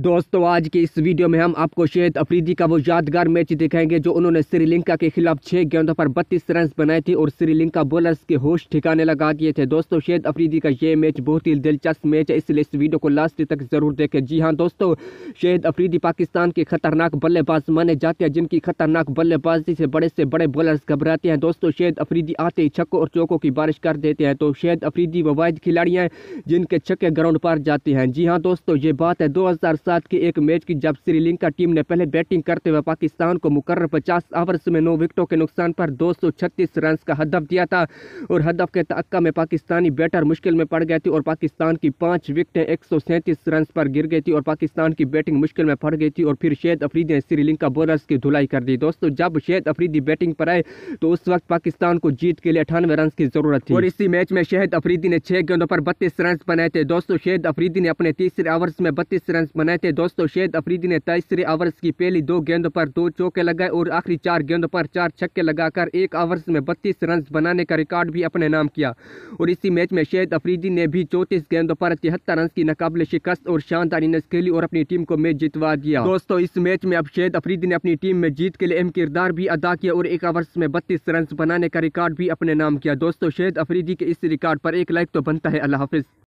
दोस्तों आज के इस वीडियो में हम आपको शेद अफरीदी का वो यादगार मैच दिखाएंगे जो उन्होंने श्रीलंका के खिलाफ छः गेंदों पर 32 रन बनाए थे और श्रीलंका बॉलर्स के होश ठिकाने लगा दिए थे दोस्तों शेद अफरीदी का ये मैच बहुत ही दिलचस्प मैच है इसलिए इस वीडियो को लास्ट तक जरूर देखें जी हाँ दोस्तों शेद अफरीदी पाकिस्तान के खतरनाक बल्लेबाज माने जाते हैं जिनकी खतरनाक बल्लेबाजी से बड़े से बड़े बॉलर्स घबराते हैं दोस्तों शेद अफरीदी आते ही छक्कों और चौकों की बारिश कर देते हैं तो शेद अफरीदी वायद खिलाड़ी हैं जिनके छक्के ग्राउंड पर जाते हैं जी हाँ दोस्तों ये बात है दो साथ की एक मैच की जब श्रीलंका टीम ने पहले बैटिंग करते हुए पाकिस्तान को मुकर्र पचास ओवर्स में नौ विकेटों के नुकसान पर दो रन का हदफ दिया था और हदफ के तक्का में पाकिस्तानी बैटर मुश्किल में पड़ गए थे और पाकिस्तान की पाँच विकटें एक रन पर गिर गई थी और पाकिस्तान की बैटिंग मुश्किल में पड़ गई थी और फिर शेद अफरीदी ने श्रीलंका बॉलर्स की धुलाई कर दी दोस्तों जब शेद अफरीदी बैटिंग पर आए तो उस वक्त पाकिस्तान को जीत के लिए अठानवे रन की जरूरत थी और इसी मैच में शेद अफरीदी ने छह गेंदों पर बत्तीस रन बनाए थे दोस्तों शेद अफरीदी ने अपने तीसरे ओवर्स में बत्तीस रन बनाए बनाए थे दोस्तों शेद अफरीदी ने तेईसरे ओवर्स की पहली दो गेंदों पर दो चौके लगाए और आखिरी चार गेंदों पर चार छक्के लगाकर एक ओवर्स में बत्तीस रन बनाने का रिकॉर्ड भी अपने नाम किया और इसी मैच में शेद अफरीदी ने भी चौंतीस गेंदों पर तिहत्तर रन की नाकबले शिकस्त और शानदार इनस खेली और अपनी टीम को मैच जितवा दिया दोस्तों इस मैच में अब शेद अफरीदी ने अपनी टीम में जीत के लिए अहम किरदार भी अदा किया और एक ओवर्स में बत्तीस रन बनाने का रिकॉर्ड भी अपने नाम किया दोस्तों शेद अफरीदी के इस रिकॉर्ड पर एक लाइक तो बनता है अल्लाह हाफिज़